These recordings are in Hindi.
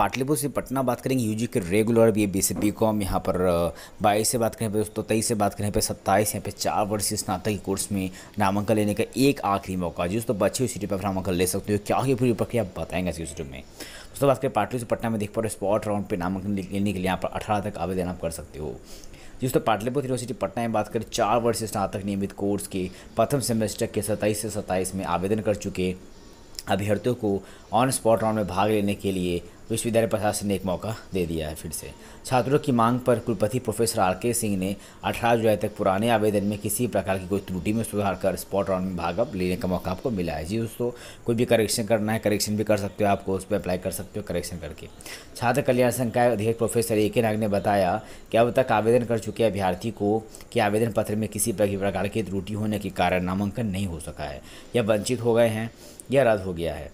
पाटलिपुर से पटना बात करेंगे यूजी के regular B B C P com यहाँ पर बाईस से बात करें पे दोस्तों तेईस से बात करें पे सत्ताईस यहाँ पे चार वर्षीय स्नातक कोर्स में नामांकन लेने का एक आखिरी मौका जी दोस्तों बच्चे उस सीटी पर नामांकन ले सकते हो क्या होगी पूरी प्रक्रिया बताएंगे इस वीडियो में दोस्तों बात करें पाटलिपुर से पटना में देख पा रहे स्पॉट राउंड पर नामांकन लेने के लिए यहाँ पर अठारह तक आवेदन आप कर सकते हो जिस तो पाटलिपुत्र यूनिवर्सिटी पटना में बात करें चार वर्ष स्नातक नियमित कोर्स के प्रथम सेमेस्टर के सत्ताईस से सत्ताईस में आवेदन कर चुके अभ्यर्थियों को ऑन स्पॉट राउंड में भाग लेने के लिए विश्वविद्यालय तो प्रशासन ने एक मौका दे दिया है फिर से छात्रों की मांग पर कुलपति प्रोफेसर आर के सिंह ने 18 जुलाई तक पुराने आवेदन में किसी प्रकार की कोई त्रुटि में सुधार कर स्पॉट राउंड में भाग अप लेने का मौका आपको मिला है जी दोस्तों कोई भी करेक्शन करना है करेक्शन भी कर सकते हो आपको उस पर अप्लाई कर सकते हो करेक्शन करके छात्र कल्याण संघ का अध्यक्ष प्रोफेसर ए के नाग ने बताया कि अब तक आवेदन कर चुके अभ्यर्थी को कि आवेदन पत्र में किसी प्रकार की त्रुटि होने के कारण नामांकन नहीं हो सका है या वंचित हो गए हैं या रद्द हो गया है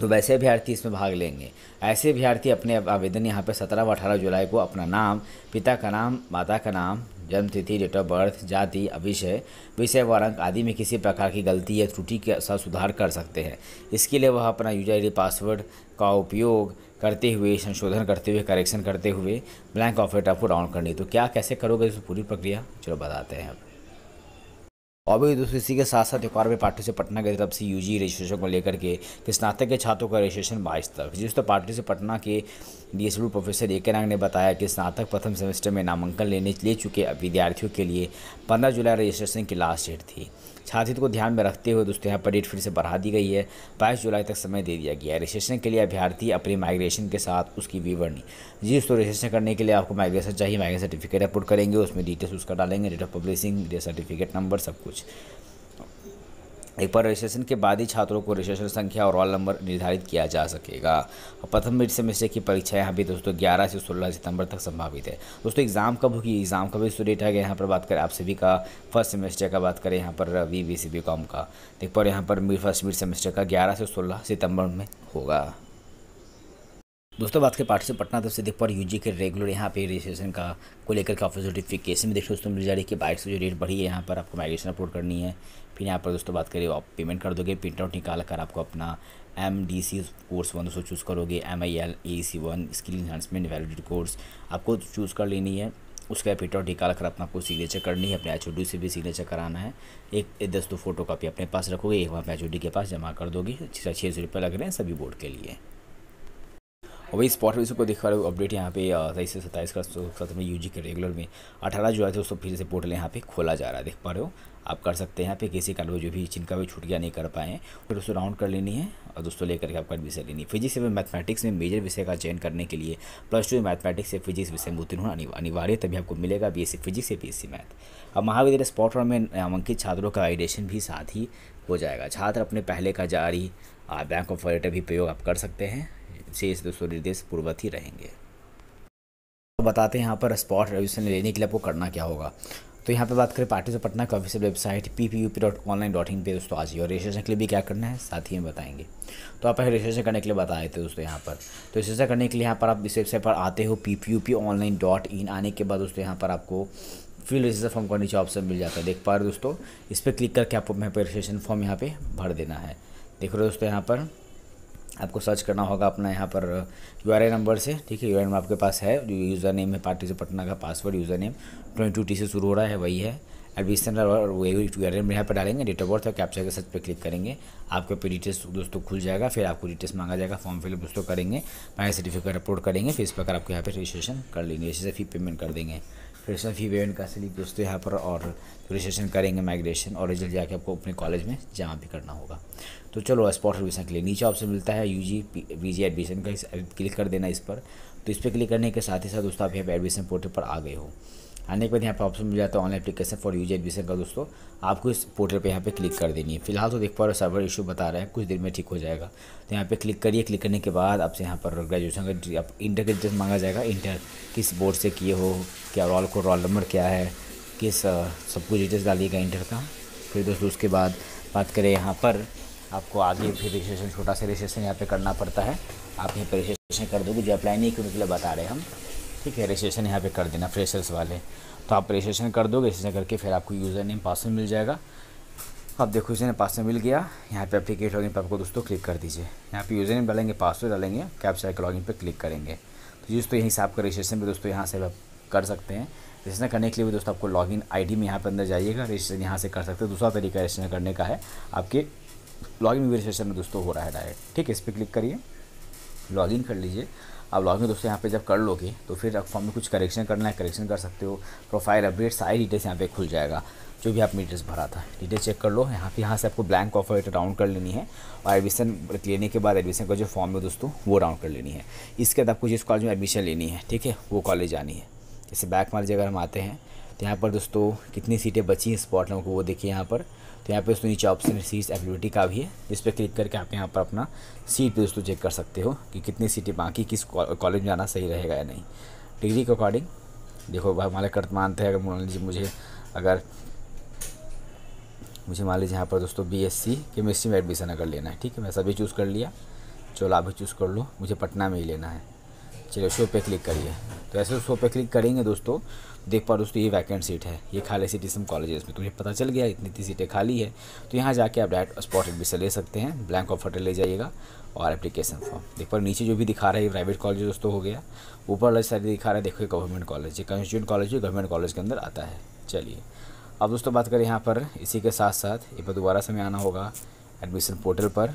तो वैसे अभ्यर्थी इसमें भाग लेंगे ऐसे अभ्यर्थी अपने आवेदन यहाँ पर सत्रह व अठारह जुलाई को अपना नाम पिता का नाम माता का नाम जन्मतिथि डेट ऑफ बर्थ जाति अभिषय विषय व रंग आदि में किसी प्रकार की गलती या त्रुटि के साथ सुधार कर सकते हैं इसके लिए वह अपना यूजर आई पासवर्ड का उपयोग करते हुए संशोधन करते हुए करेक्शन करते हुए ब्लैंक ऑफ डेटा को डाउन करनी तो क्या कैसे करोगे इस पूरी प्रक्रिया चलो बताते हैं और भी तो इसी के साथ साथ एक भी पार्टी से पटना की तरफ से यूजी रजिस्ट्रेशन को लेकर के स्नातक के छात्रों का रजिस्ट्रेशन बाईस तक जिस तो पार्टी से पटना के डीएसडब्ल्यू प्रोफेसर नाग ने बताया कि स्नातक प्रथम सेमेस्टर में नामांकन लेने ले चुके विद्यार्थियों के लिए 15 जुलाई रजिस्ट्रेशन की लास्ट डेट थी छात्रित को ध्यान में रखते हुए दोस्तों यहाँ पर डेट फिर से बढ़ा दी गई है बाईस जुलाई तक समय दे दिया गया है रजिस्ट्रेशन के लिए अभ्यर्थी अपनी माइग्रेशन के साथ उसकी विवरणी जी दोस्तों रजिस्ट्रेशन करने के लिए आपको माइग्रेशन चाहिए माइग्रेशन सर्टिफिकेट अपलोड करेंगे उसमें डिटेल्स उसका डालेंगे date of publishing certificate number सब कुछ एक बार रजिस्ट्रेशन के बाद ही छात्रों को रजिस्ट्रेशन संख्या और रोल नंबर निर्धारित किया जा सकेगा और प्रथम मिड सेमेस्टर की परीक्षा यहाँ भी दोस्तों 11 से 16 सितंबर तक संभावित है दोस्तों एग्ज़ाम कब होगी एग्ज़ाम का भी डेट तो गया यहाँ पर बात करें आप सभी का फर्स्ट सेमेस्टर का बात करें यहाँ पर V B C B com का एक पर यहाँ पर फर्स्ट मिड सेमेस्टर का ग्यारह से सोलह सितम्बर में होगा दोस्तों बात करें पार्टी से पटना तब से देख पा यूजी के रेगुलर यहाँ पे रजिस्ट्रेशन का को लेकर काफ़ी नोटिफिकेशन में देखो दोस्तों मिल जा रही है कि बाइक से जो रेट बढ़ी है यहाँ पर आपको माइग्रेशन अपलोड करनी है फिर यहाँ पर दोस्तों बात करें आप पेमेंट कर दोगे प्रिंट आउट निकाल कर आपको अपना M D C course one दोस्तों चूज़ करोगे M I L A C one skill enhancement validity course आपको चूज़ कर लेनी है उसका प्रिंट आउट निकाल कर अपना आपको सिग्नेचर करनी है अपने एच से भी सिग्नेचर कराना है एक दस दो फोटो कापी अपने पास रखोगे एक वहाँ पर एच के पास जमा कर दोगे छः सौ रुपये लग रहे हैं सभी बोर्ड के लिए और वही स्पॉट वाइज को देख पा रहे हो अपडेट यहाँ पे तेईस से सत्ताईस का सत्रह में यू के रेगुलर में अठारह जुलाई से उसको फिर से पोर्टल यहाँ पे खोला जा रहा है देख पा रहे हो आप कर सकते हैं यहाँ पे किसी कारण जो भी जिनका भी छूट गया नहीं कर पाए फिर उसको राउंड कर लेनी है और दोस्तों लेकर के आपका विषय लेनी है फिजिक्स एवं मैथमेटिक्स में मेजर विषय का चयन करने के लिए प्लस टू में मैथमेटिक्स से फिजिक्स विषय में उत्तीर्ण होना अनिवार्य तभी आपको मिलेगा बी फिजिक्स या बी मैथ अब महाविद्यालय स्पॉट में नामांकित छात्रों का आइडेशन भी साथ ही हो जाएगा छात्र अपने पहले का जारी बैंक ऑफ बड़ौदा भी प्रयोग आप कर सकते हैं शेष दोस्तों निर्देश पूर्वत ही रहेंगे तो बताते हैं यहाँ पर स्पॉट रजिस्ट्रेशन लेने के लिए आपको करना क्या होगा तो यहाँ पर बात करें पार्टी से पटना की official website P P U P dot online dot in पर दोस्तों आज और रजिस्ट्रेशन के लिए भी क्या करना है साथ ही हम बताएंगे तो आप रजिस्ट्रेशन करने के लिए बताए थे दोस्तों यहाँ पर तो रजिस्ट्रेशन करने के लिए यहाँ पर आप इस वेबसाइट पर आते हो P P U P online dot in आने के बाद दोस्तों यहाँ पर आपको फिल रजिस्टर फॉर्म का नीचे ऑप्शन मिल जाता है देख पा रहे दोस्तों इस पर क्लिक करके आपको यहाँ पर रजिस्ट्रेशन फॉर्म यहाँ पर भर देना है देख रहे हो दोस्तों यहाँ पर आपको सर्च करना होगा अपना यहाँ पर यू आर नंबर से ठीक है यू आर आपके पास है जो यूज़र नेम है पार्टी से पटना का password user name twenty two T से शुरू हो रहा है वही है एडमिशन और वही यू आर यहाँ पर डालेंगे डेट ऑफ बर्थ और कैप्चर के सर्च पर क्लिक करेंगे आपके पे डिटेल्स दोस्तों खुल जाएगा फिर आपको डिटेल्स मांगा जाएगा फॉर्म फिलअप दोस्तों करेंगे मैरिज सर्टिफिकेट अपलोड करेंगे फिर इस प्रकार आपको यहाँ पर रजिस्ट्रेशन कर लेंगे इसी से फी पेमेंट कर देंगे फ्रेशर फी वेवन का सिली दोस्तों यहाँ पर और रजिस्ट्रेशन करेंगे माइग्रेशन और रिजल्ट जाके आपको अपने कॉलेज में जमा भी करना होगा तो चलो स्पॉट एडमिशन के लिए नीचे ऑप्शन मिलता है U G P G admission का क्लिक कर देना इस पर तो इस पर क्लिक करने के साथ ही साथ दोस्तों आप यहाँ पर एडमिशन पोर्टल पर आ गए हो आने के बाद यहाँ पर ऑप्शन मिल जाता है online application for use admission का दोस्तों आपको इस पोर्टल पे यहाँ पे क्लिक कर देनी है फिलहाल तो देख पा रहे सर्वर इशू बता रहा है कुछ देर में ठीक हो जाएगा तो यहाँ पे क्लिक करिए क्लिक करने के बाद आपसे यहाँ पर ग्रेजुएशन का आप इंटर का डिटेल्स मांगा जाएगा इंटर किस बोर्ड से किए हो क्या रोल को रोल नंबर क्या है किस सब कुछ डिटेल्स डालिएगा इंटर का फिर दोस्तों उसके बाद बात करें यहाँ पर आपको आगे फिर रजिस्ट्रेशन छोटा सा रजिस्ट्रेशन यहाँ पे करना पड़ता है आप यहाँ पर रजिस्ट्रेशन कर दोगे जो अप्लाई नहीं क्योंकि बता रहे हैं हम ठीक है रजिस्ट्रेशन यहाँ पे कर देना फ्रेशर्स वाले तो आप रजिस्ट्रेशन कर दोगे रजिस्ट्रेशन करके फिर आपको यूज़र नेम पासवर्ड मिल जाएगा अब देखो यूज़र नेम पासवर्ड मिल गया यहाँ पे एप्लीकेट लॉगिन पर आपको दोस्तों क्लिक कर दीजिए यहाँ पे यूज़र नेम डालेंगे पासवर्ड डालेंगे कैप्चा के लॉगिन पर क्लिक करेंगे तो जिस तो यहीं से आपका रजिस्ट्रेशन भी दोस्तों यहाँ से आप कर सकते हैं रजिस्ट्रेशन करने के लिए भी दोस्तों आपको लॉगिन डी में यहाँ पर अंदर जाइएगा रजिस्ट्रेशन यहाँ से कर सकते हैं दूसरा तरीका रजिस्ट्रेशन करने का है आपके लॉगिन रजिस्ट्रेशन में दोस्तों हो रहा है डायरेक्ट ठीक है इस पर क्लिक करिए लॉगिन कर लीजिए आप लॉगिन दोस्तों यहाँ पे जब कर लोगे तो फिर फॉर्म में कुछ करेक्शन करना है करेक्शन कर सकते हो प्रोफाइल अपडेट सारी डिटेल्स यहाँ पे खुल जाएगा जो भी आप मीटर्स भरा था डिटेल चेक कर लो यहाँ पे यहाँ से आपको ब्लैंक ऑफर लेटर राउंड कर लेनी है और एडमिशन लेने के बाद एडमिशन का जो फॉर्म है दोस्तों वो राउंड कर लेनी है इसके बाद आपको जिस कॉलेज में एडमिशन लेनी है ठीक है वो कॉलेज जानी है जैसे बैक मार जगह हम आते हैं तो यहाँ पर दोस्तों कितनी सीटें बची हैं स्पॉट लोगों को वो देखिए यहाँ पर तो यहाँ पे दोस्तों नीचे ऑप्शन सीट एबिलिटी का भी है इस पर क्लिक करके आप यहाँ पर अपना सीट दोस्तों चेक कर सकते हो कि कितनी सीटें बाकी किस कॉलेज में जाना सही रहेगा या नहीं डिग्री के अकॉर्डिंग देखो हमारे मानते थे अगर मान लीजिए मुझे अगर मुझे मान लीजिए यहाँ पर दोस्तों बी एस सी केमिस्ट्री में एडमिशन अगर लेना है ठीक है मैं सभी चूज़ कर लिया चलो आप भी चूज़ कर लो मुझे पटना में ही लेना है चलो शो पे क्लिक करिए तो ऐसे उस पर क्लिक करेंगे दोस्तों देख पा दोस्तों ये वैकेंट सीट है ये खाली सीट इसमें कॉलेजेस में तो ये पता चल गया इतनी इतनी सीटें खाली है तो यहाँ जाके आप डायरेक्ट स्पॉट एडमिशन ले सकते हैं ब्लैंक ऑफ ले जाइएगा और एप्लीकेशन फॉर्म देख पर नीचे जो भी दिखा रहा है ये प्राइवेट कॉलेज दोस्तों हो गया ऊपर वाले दिखा रहा है देखो गवर्नमेंट कॉलेज ये कंस्टिट्यूट कॉलेज है गवर्नमेंट कॉलेज के अंदर आता है चलिए अब दोस्तों बात करें यहाँ पर इसी के साथ साथ ये पर दोबारा से आना होगा एडमिशन पोर्टल पर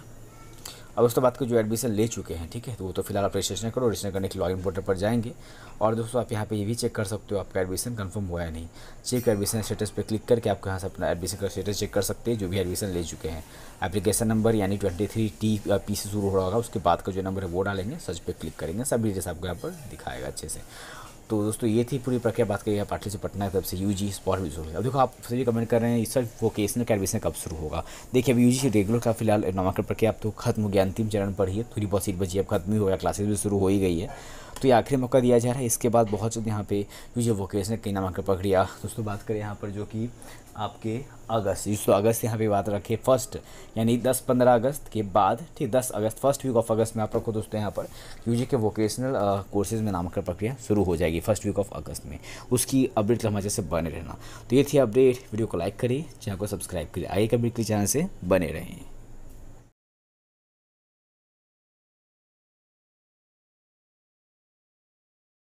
अब दोस्तों बात को जो एडमिशन ले चुके हैं ठीक है तो वो तो फिलहाल आप रजिस्ट्रेशन करो रजिस्ट्रेशन करने के लॉगिन पोर्टल पर जाएंगे और दोस्तों आप यहाँ पे ये भी चेक कर सकते हो आपका एडमिशन कंफर्म हुआ या नहीं चेक एडमिशन स्टेटस पे क्लिक करके आप यहाँ से अपना एडमिशन का स्टेटस चेक कर सकते हैं जो भी एडमिशन ले चुके हैं एप्लीकेशन नंबर यानी ट्वेंटी थ्री टी पी से शुरू हो रहा होगा उसके बाद का जो नंबर है वो डालेंगे सर्च पर क्लिक करेंगे सब डिटेल्स आपको यहाँ पर दिखाएगा अच्छे से तो दोस्तों ये थी पूरी प्रक्रिया बात करिए पाटली से पटना तब से यू जी स्पॉट भी शुरू अब देखो आप सभी कमेंट कर रहे हैं सर वोकेशनल कैडमिशन कब शुरू होगा देखिए अब यू जी रेगुलर का फिलहाल नामांकन प्रक्रिया अब तो खत्म हो गया अंतिम चरण पर ही है थोड़ी बहुत सीट बची अब खत्म ही हो गया क्लासेज भी शुरू हो ही गई है तो ये आखिरी मौका दिया जा रहा है इसके बाद बहुत जल्द यहाँ पे जो ये वोकेशन कई नाम आकर प्रक्रिया दोस्तों बात करें यहाँ पर जो कि आपके अगस्त तो अगस्त यहाँ पे बात रखें फर्स्ट यानी 10-15 अगस्त के बाद ठीक 10 अगस्त फर्स्ट वीक ऑफ अगस्त में आप रखो दोस्तों यहाँ पर यूजी के वोकेशनल कोर्सेज में नामांकन प्रक्रिया शुरू हो जाएगी फर्स्ट वीक ऑफ अगस्त में उसकी अपडेट हमारे जैसे बने रहना तो ये थी अपडेट वीडियो को लाइक करिए चैनल को सब्सक्राइब करिए आइए कभी अपडेट के चैनल से बने रहें